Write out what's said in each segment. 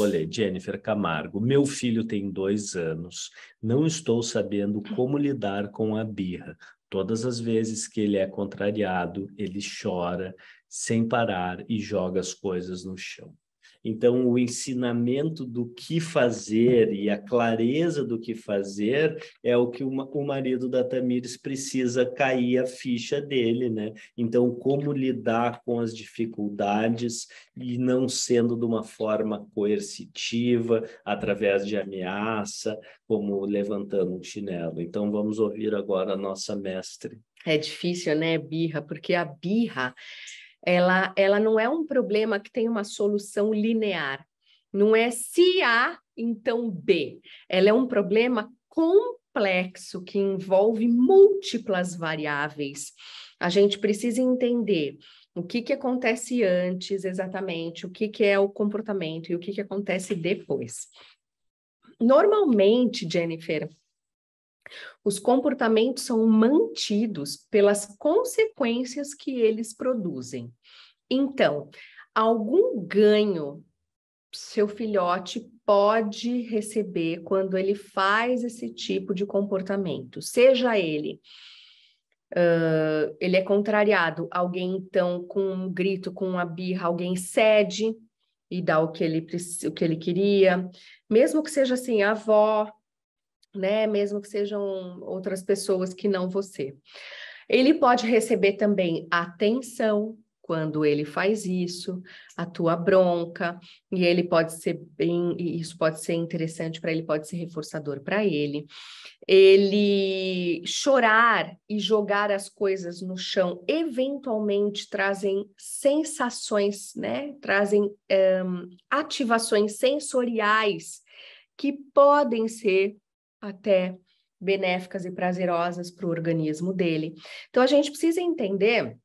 Olê, Jennifer Camargo, meu filho tem dois anos, não estou sabendo como lidar com a birra. Todas as vezes que ele é contrariado, ele chora sem parar e joga as coisas no chão. Então, o ensinamento do que fazer e a clareza do que fazer é o que o marido da Tamires precisa cair a ficha dele, né? Então, como lidar com as dificuldades e não sendo de uma forma coercitiva, através de ameaça, como levantando um chinelo. Então, vamos ouvir agora a nossa mestre. É difícil, né, birra? Porque a birra ela, ela não é um problema que tem uma solução linear. Não é se A, então B. Ela é um problema complexo que envolve múltiplas variáveis. A gente precisa entender o que, que acontece antes exatamente, o que, que é o comportamento e o que, que acontece depois. Normalmente, Jennifer, os comportamentos são mantidos pelas consequências que eles produzem. Então, algum ganho seu filhote pode receber quando ele faz esse tipo de comportamento, seja ele Uh, ele é contrariado. Alguém, então, com um grito, com uma birra, alguém cede e dá o que ele, o que ele queria. Mesmo que seja assim, a avó né? Mesmo que sejam outras pessoas que não você. Ele pode receber também atenção quando ele faz isso, a tua bronca, e ele pode ser bem, isso pode ser interessante para ele, pode ser reforçador para ele. Ele chorar e jogar as coisas no chão eventualmente trazem sensações, né? Trazem um, ativações sensoriais que podem ser até benéficas e prazerosas para o organismo dele. Então a gente precisa entender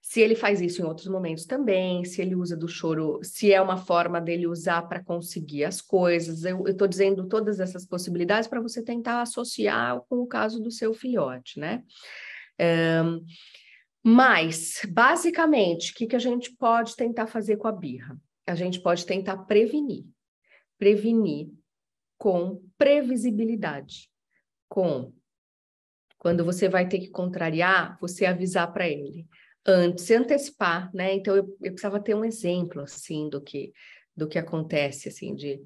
se ele faz isso em outros momentos também, se ele usa do choro, se é uma forma dele usar para conseguir as coisas. Eu estou dizendo todas essas possibilidades para você tentar associar com o caso do seu filhote, né? Um, mas, basicamente, o que, que a gente pode tentar fazer com a birra? A gente pode tentar prevenir. Prevenir com previsibilidade, com quando você vai ter que contrariar, você avisar para ele, antes, antecipar, né? Então eu, eu, precisava ter um exemplo assim do que do que acontece assim de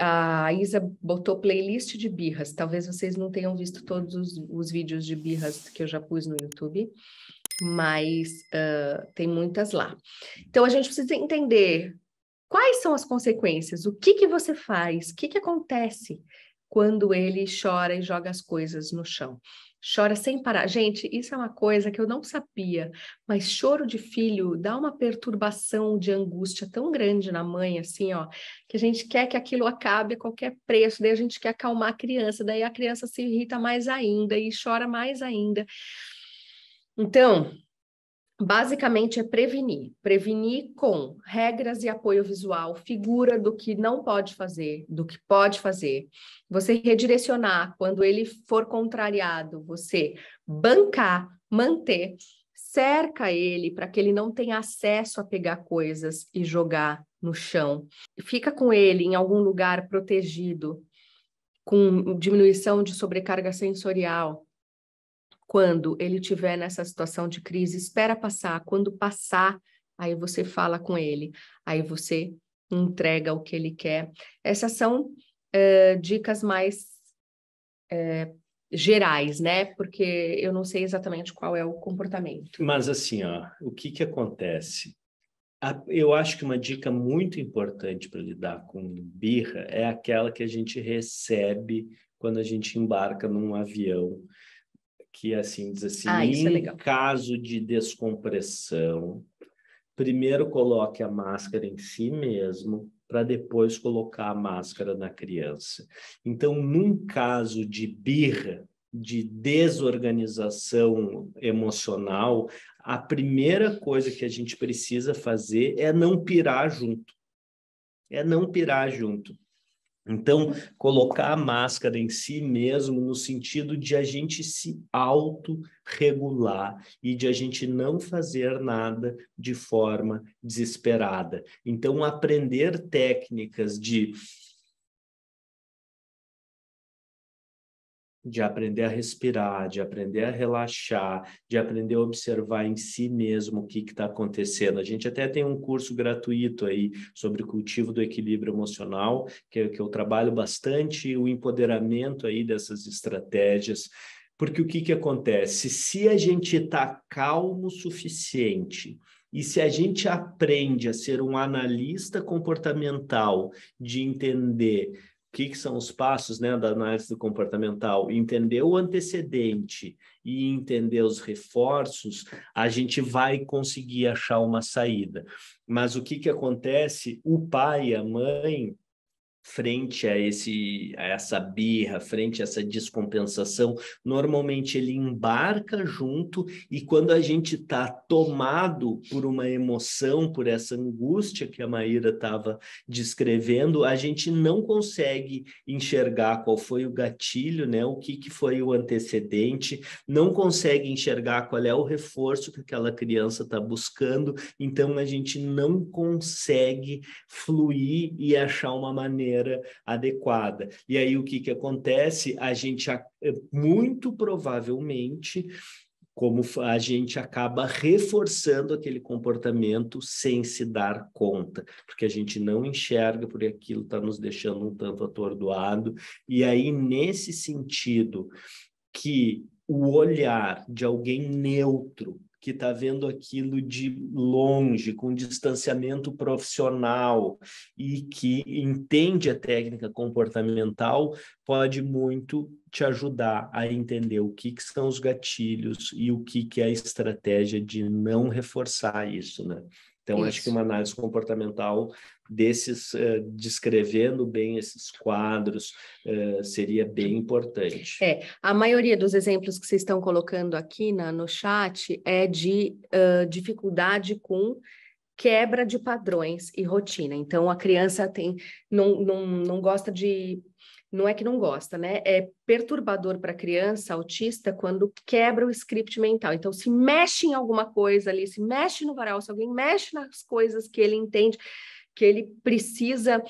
a Isa botou playlist de birras. Talvez vocês não tenham visto todos os, os vídeos de birras que eu já pus no YouTube, mas uh, tem muitas lá. Então a gente precisa entender Quais são as consequências? O que, que você faz? O que, que acontece quando ele chora e joga as coisas no chão? Chora sem parar. Gente, isso é uma coisa que eu não sabia, mas choro de filho dá uma perturbação de angústia tão grande na mãe, assim, ó, que a gente quer que aquilo acabe a qualquer preço, daí a gente quer acalmar a criança, daí a criança se irrita mais ainda e chora mais ainda. Então, Basicamente é prevenir, prevenir com regras e apoio visual, figura do que não pode fazer, do que pode fazer. Você redirecionar quando ele for contrariado, você bancar, manter, cerca ele para que ele não tenha acesso a pegar coisas e jogar no chão. Fica com ele em algum lugar protegido, com diminuição de sobrecarga sensorial, quando ele tiver nessa situação de crise, espera passar. Quando passar, aí você fala com ele, aí você entrega o que ele quer. Essas são eh, dicas mais eh, gerais, né? Porque eu não sei exatamente qual é o comportamento. Mas assim, ó, o que que acontece? eu acho que uma dica muito importante para lidar com birra é aquela que a gente recebe quando a gente embarca num avião que é assim diz assim, ah, é em é caso de descompressão, primeiro coloque a máscara em si mesmo, para depois colocar a máscara na criança. Então, num caso de birra, de desorganização emocional, a primeira coisa que a gente precisa fazer é não pirar junto. É não pirar junto. Então, colocar a máscara em si mesmo, no sentido de a gente se autorregular e de a gente não fazer nada de forma desesperada. Então, aprender técnicas de de aprender a respirar, de aprender a relaxar, de aprender a observar em si mesmo o que está acontecendo. A gente até tem um curso gratuito aí sobre o cultivo do equilíbrio emocional, que, que eu trabalho bastante o empoderamento aí dessas estratégias. Porque o que, que acontece? Se a gente está calmo o suficiente, e se a gente aprende a ser um analista comportamental, de entender que, que são os passos né, da análise do comportamental? Entender o antecedente e entender os reforços, a gente vai conseguir achar uma saída. Mas o que, que acontece? O pai, a mãe, frente a esse a essa birra, frente a essa descompensação, normalmente ele embarca junto e quando a gente está tomado por uma emoção, por essa angústia que a Maíra estava descrevendo, a gente não consegue enxergar qual foi o gatilho, né? O que que foi o antecedente, não consegue enxergar qual é o reforço que aquela criança está buscando, então a gente não consegue fluir e achar uma maneira maneira adequada. E aí o que, que acontece? A gente é, muito provavelmente como a gente acaba reforçando aquele comportamento sem se dar conta, porque a gente não enxerga, porque aquilo está nos deixando um tanto atordoado. E aí, nesse sentido, que o olhar de alguém neutro que está vendo aquilo de longe, com distanciamento profissional e que entende a técnica comportamental, pode muito te ajudar a entender o que, que são os gatilhos e o que, que é a estratégia de não reforçar isso, né? Então, Isso. acho que uma análise comportamental desses, uh, descrevendo bem esses quadros, uh, seria bem importante. É, a maioria dos exemplos que vocês estão colocando aqui na, no chat é de uh, dificuldade com quebra de padrões e rotina. Então, a criança tem não, não, não gosta de não é que não gosta, né? É perturbador para criança autista quando quebra o script mental. Então, se mexe em alguma coisa ali, se mexe no varal, se alguém mexe nas coisas que ele entende, que ele precisa,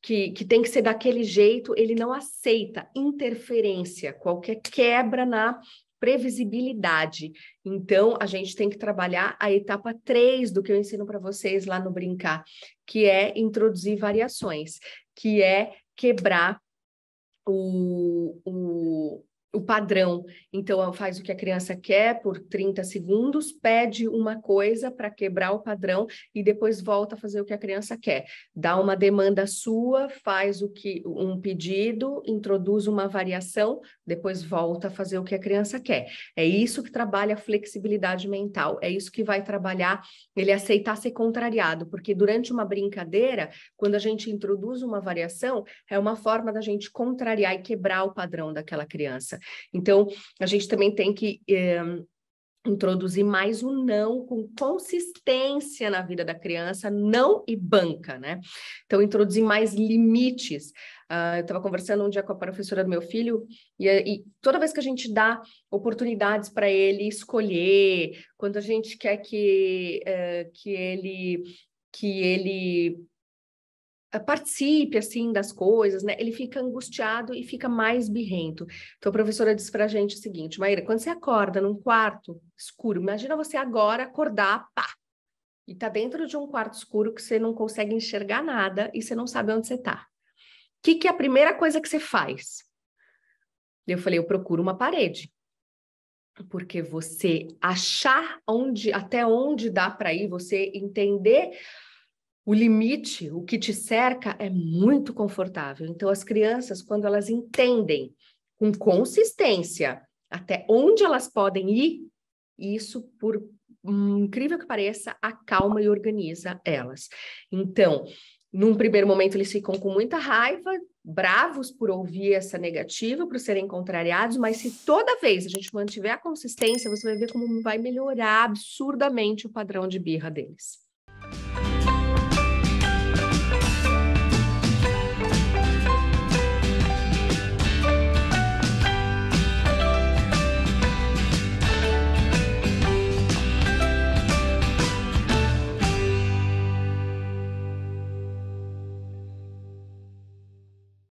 que, que tem que ser daquele jeito, ele não aceita interferência, qualquer quebra na previsibilidade. Então, a gente tem que trabalhar a etapa 3 do que eu ensino para vocês lá no Brincar, que é introduzir variações, que é quebrar o, o o padrão. Então, faz o que a criança quer por 30 segundos, pede uma coisa para quebrar o padrão e depois volta a fazer o que a criança quer. Dá uma demanda sua, faz o que um pedido, introduz uma variação, depois volta a fazer o que a criança quer. É isso que trabalha a flexibilidade mental, é isso que vai trabalhar ele aceitar ser contrariado, porque durante uma brincadeira, quando a gente introduz uma variação, é uma forma da gente contrariar e quebrar o padrão daquela criança. Então, a gente também tem que. É, introduzir mais o um não com consistência na vida da criança, não e banca, né? Então, introduzir mais limites. Uh, eu estava conversando um dia com a professora do meu filho, e, e toda vez que a gente dá oportunidades para ele escolher, quando a gente quer que, uh, que ele que ele eh, participe assim das coisas, né? Ele fica angustiado e fica mais birrento. Então a professora disse para gente o seguinte, Maíra, quando você acorda num quarto escuro, imagina você agora acordar, pá, e tá dentro de um quarto escuro que você não consegue enxergar nada e você não sabe onde você tá. O que, que é a primeira coisa que você faz? Eu falei, eu procuro uma parede. Porque você achar onde, até onde dá para ir, você entender o limite, o que te cerca, é muito confortável. Então, as crianças, quando elas entendem com consistência até onde elas podem ir, isso, por incrível que pareça, acalma e organiza elas. Então, num primeiro momento, eles ficam com muita raiva, bravos por ouvir essa negativa, por serem contrariados, mas se toda vez a gente mantiver a consistência, você vai ver como vai melhorar absurdamente o padrão de birra deles.